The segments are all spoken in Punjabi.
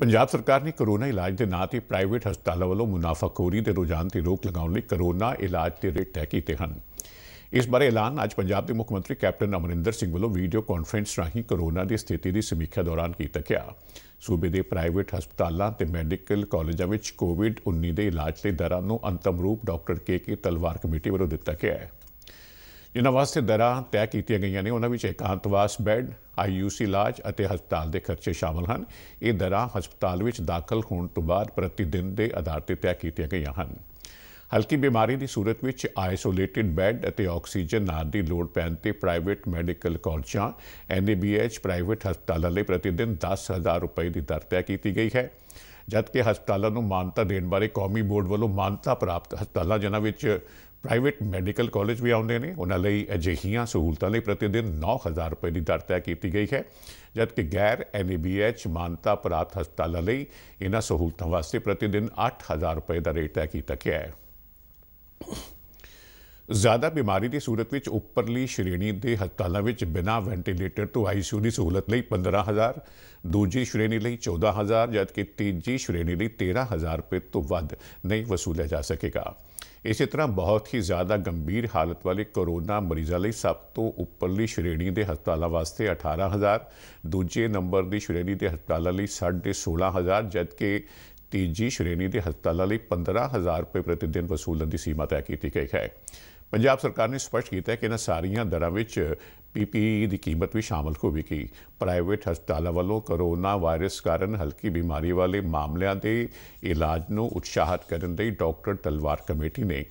ਪੰਜਾਬ ਸਰਕਾਰ ਨੇ ਕਰੋਨਾ ਇਲਾਜ ਦੇ ਨਾਂ ਤੇ ਪ੍ਰਾਈਵੇਟ ਹਸਪਤਾਲਾਂ ਵੱਲੋਂ ਮੁਨਾਫਾਖੋਰੀ ਦੇ ਰੁਝਾਨ ਤੇ ਰੋਕ ਲਗਾਉਣ ਲਈ ਕਰੋਨਾ ਇਲਾਜ ਤੇ ਰੇਟ ਤੈਅ ਕੀਤੇ ਹਨ ਇਸ ਬਾਰੇ ਐਲਾਨ ਅੱਜ ਪੰਜਾਬ ਦੇ ਮੁੱਖ ਮੰਤਰੀ ਕੈਪਟਨ ਅਮਰਿੰਦਰ ਸਿੰਘ ਵੱਲੋਂ ਵੀਡੀਓ ਕਾਨਫਰੰਸ ਰਾਹੀਂ ਕਰੋਨਾ ਦੀ ਸਥਿਤੀ ਦੀ ਸਮੀਖਿਆ ਦੌਰਾਨ ਕੀਤਾ ਗਿਆ ਸੂਬੇ ਦੇ ਪ੍ਰਾਈਵੇਟ ਹਸਪਤਾਲਾਂ ਤੇ ਮੈਡੀਕਲ ਕਾਲਜਾਂ ਵਿੱਚ ਕੋਵਿਡ-19 ਦੇ ਇਲਾਜ ਲਈ ਦਰਾਂ ਨੂੰ ਅੰਤਮ ਰੂਪ ਡਾਕਟਰ ਕੇ ਕੇ ਤਲਵਾਰ ਕਮੇਟੀ ਵੱਲੋਂ ਦਿੱਤਾ ਗਿਆ ਹੈ ਜਿਨ੍ਹਾਂ ਵਾਸਤੇ ਦਰਾਂ ਤੈਅ ਕੀਤੀਆਂ ਗਈਆਂ ਨੇ ਉਹਨਾਂ ਵਿੱਚ ਇਕਾਂਤਵਾਸ ਬੈੱਡ ਆਈਯੂਸੀ ਇਲਾਜ ਅਤੇ ਹਸਪਤਾਲ ਦੇ ਖਰਚੇ ਸ਼ਾਮਲ ਹਨ ਇਹ ਦਰਾਂ ਹਸਪਤਾਲ ਵਿੱਚ ਦਾਖਲ ਹੋਣ ਤੋਂ ਬਾਅਦ ਪ੍ਰਤੀ ਦਿਨ ਦੇ ਆਧਾਰ ਤੇ ਤੈਅ ਕੀਤੀਆਂ ਗਈਆਂ ਹਨ ਹਲਕੀ ਬਿਮਾਰੀ ਦੀ ਸੂਰਤ ਵਿੱਚ ਆਈਸੋਲੇਟਿਡ ਬੈੱਡ ਅਤੇ ਆਕਸੀਜਨ ਨਾਲ ਦੀ ਲੋੜ ਪੈਣ ਤੇ ਪ੍ਰਾਈਵੇਟ ਮੈਡੀਕਲ ਕਾਲਜਾਂ ਐਨਏਬੀਐਚ ਪ੍ਰਾਈਵੇਟ ਹਸਪਤਾਲਾਂ ਲਈ ਪ੍ਰਤੀ ਦਿਨ 10000 ਰੁਪਏ ਦੀ ਦਰ ਤੈਅ ਕੀਤੀ ਗਈ ਹੈ ਜਦਕਿ ਹਸਪਤਾਲਾਂ ਨੂੰ ਮਾਨਤਾ ਦੇਣ ਬਾਰੇ ਕੌਮੀ ਬੋਰਡ ਵੱਲੋਂ ਮਾਨਤਾ ਪ੍ਰਾਪਤ ਹਸਪਤਾਲਾਂ ਜਿਨ੍ਹਾਂ ਵਿੱਚ ਪ੍ਰਾਈਵੇਟ ਮੈਡੀਕਲ ਕਾਲਜ ਵੀ ਆਉਂਦੇ ਨੇ ਉਹਨਾਂ ਲਈ ਅਜਿਹੀਆਂ ਸਹੂਲਤਾਂ ਲਈ ਪ੍ਰਤੀ ਦਿਨ 9000 ਰੁਪਏ ਦੀ ਦਰ ਤੈਅ ਕੀਤੀ ਗਈ ਹੈ ਜਦਕਿ ਗੈਰ ਐਨਬੀਐਚ ਮਾਨਤਾ ਪ੍ਰਾਪਤ ਹਸਪਤਾਲਾਂ ਲਈ ਇਹਨਾਂ ਸਹੂਲਤਾਂ ਵਾਸਤੇ ਪ੍ਰਤੀ ਦਿਨ 8000 ਰੁਪਏ ਦਾ ਰੇਟ ਤੈਅ ਕੀਤਾ ਗਿਆ ਹੈ ਜ਼ਿਆਦਾ ਬਿਮਾਰੀ ਦੀ ਸੂਰਤ ਵਿੱਚ ਉੱਪਰਲੀ ਸ਼੍ਰੇਣੀ ਦੇ ਹਸਪਤਾਲਾਂ ਵਿੱਚ ਬਿਨਾਂ ਵੈਂਟੀਲੇਟਰ ਤੋਂ ਆਈਸੀਯੂ ਦੀ ਸਹੂਲਤ ਲਈ 15000 ਦੂਜੀ ਸ਼੍ਰੇਣੀ ਲਈ 14000 ਜਦਕਿ ਤੀਜੀ ਸ਼੍ਰੇਣੀ ਲਈ 13000 ਰੁਪਏ ਤੋਂ ਵੱਧ ਨਹੀਂ ਵਸੂਲਿਆ ਜਾ ਸਕੇਗਾ ਇਸੇ ਤਰ੍ਹਾਂ ਬਹੁਤ ਹੀ ਜ਼ਿਆਦਾ ਗੰਭੀਰ ਹਾਲਤ ਵਾਲੇ ਕੋਰੋਨਾ ਮਰੀਜ਼ਾਂ ਲਈ ਸਭ ਤੋਂ ਉੱਪਰਲੀ ਸ਼੍ਰੇਣੀ ਦੇ ਹਸਪਤਾਲਾਂ ਵਾਸਤੇ 18000 ਦੂਜੇ ਨੰਬਰ ਦੀ ਸ਼੍ਰੇਣੀ ਦੇ ਹਸਪਤਾਲਾਂ ਲਈ 16500 ਜਦਕਿ ਤੀਜੀ ਸ਼੍ਰੇਣੀ ਦੇ ਹਸਪਤਾਲਾਂ ਲਈ 15000 ਰੁਪਏ ਪ੍ਰਤੀ ਦਿਨ ਵਸੂਲਣ ਦੀ ਸੀਮਾ ਤੈਅ ਕੀਤੀ ਗਈ ਹੈ ਪੰਜਾਬ ਸਰਕਾਰ ਨੇ ਸਪਸ਼ਟ ਕੀਤਾ ਹੈ ਕਿ ਇਹਨਾਂ ਸਾਰੀਆਂ ਦਰਾਂ ਵਿੱਚ ਪੀਪੀਈ ਦੀ ਕੀਮਤ ਵੀ ਸ਼ਾਮਲ ਹੋਵੇਗੀ ਪ੍ਰਾਈਵੇਟ ਹਸਪਤਾਲਾਂ ਵੱਲੋਂ ਕਰੋਨਾ ਵਾਇਰਸ ਕਾਰਨ ਹਲਕੀ ਬਿਮਾਰੀ ਵਾਲੇ ਮਾਮਲਿਆਂ ਦੇ ਇਲਾਜ ਨੂੰ ਉਤਸ਼ਾਹਤ ਕਰਨ ਲਈ ਡਾਕਟਰ ਤਲਵਾਰ ਕਮੇਟੀ ਨੇ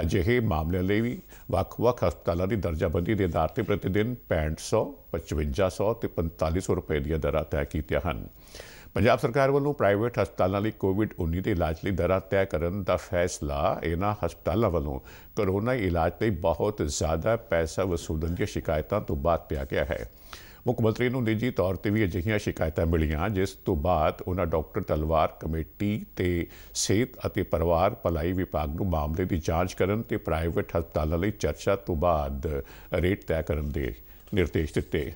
ਅਜਿਹੇ ਮਾਮਲਿਆਂ ਲਈ ਵੀ ਵੱਖ-ਵੱਖ ਹਸਪਤਾਲਾਂ ਦੀ ਦਰਜਾਬੰਦੀ ਦੇ ਆਧਾਰ ਤੇ ਪ੍ਰਤੀ ਦਿਨ 6500, 5500 ਤੇ 4500 ਰੁਪਏ ਦੀਆਂ ਦਰਾਂ ਤੈਅ ਕੀਤੀਆਂ ਹਨ। ਪੰਜਾਬ ਸਰਕਾਰ ਵੱਲੋਂ ਪ੍ਰਾਈਵੇਟ ਹਸਪਤਾਲਾਂ ਲਈ ਕੋਵਿਡ-19 ਦੇ ਇਲਾਜ ਲਈ ਦਰਾਂ ਤੈਅ ਕਰਨ ਦਾ ਫੈਸਲਾ ਇਹਨਾਂ ਹਸਪਤਾਲਾਂ ਵੱਲੋਂ ਕਰੋਨਾ ਇਲਾਜ ਲਈ ਬਹੁਤ ਜ਼ਿਆਦਾ ਪੈਸਾ ਵਸੂਲਣ ਦੀਆਂ ਸ਼ਿਕਾਇਤਾਂ ਤੋਂ ਬਾਅਦ ਪਿਆ ਗਿਆ ਹੈ ਮੁੱਖ ਮੰਤਰੀ ਨੂੰ ਨਿੱਜੀ ਤੌਰ ਤੇ ਵੀ ਅਜਿਹੀਆਂ ਸ਼ਿਕਾਇਤਾਂ ਮਿਲੀਆਂ ਜਿਸ ਤੋਂ ਬਾਅਦ ਉਹਨਾਂ ਡਾਕਟਰ ਤਲਵਾਰ ਕਮੇਟੀ ਤੇ ਸਿਹਤ ਅਤੇ ਪਰਿਵਾਰ ਭਲਾਈ ਵਿਭਾਗ ਨੂੰ ਮਾਮਲੇ ਦੀ ਜਾਂਚ ਕਰਨ ਤੇ ਪ੍ਰਾਈਵੇਟ ਹਸਪਤਾਲਾਂ ਲਈ ਚਰਚਾ ਤੋਂ ਬਾਅਦ ਰੇਟ ਤੈਅ ਕਰਨ ਦੇ ਨਿਰਦੇਸ਼ ਦਿੱਤੇ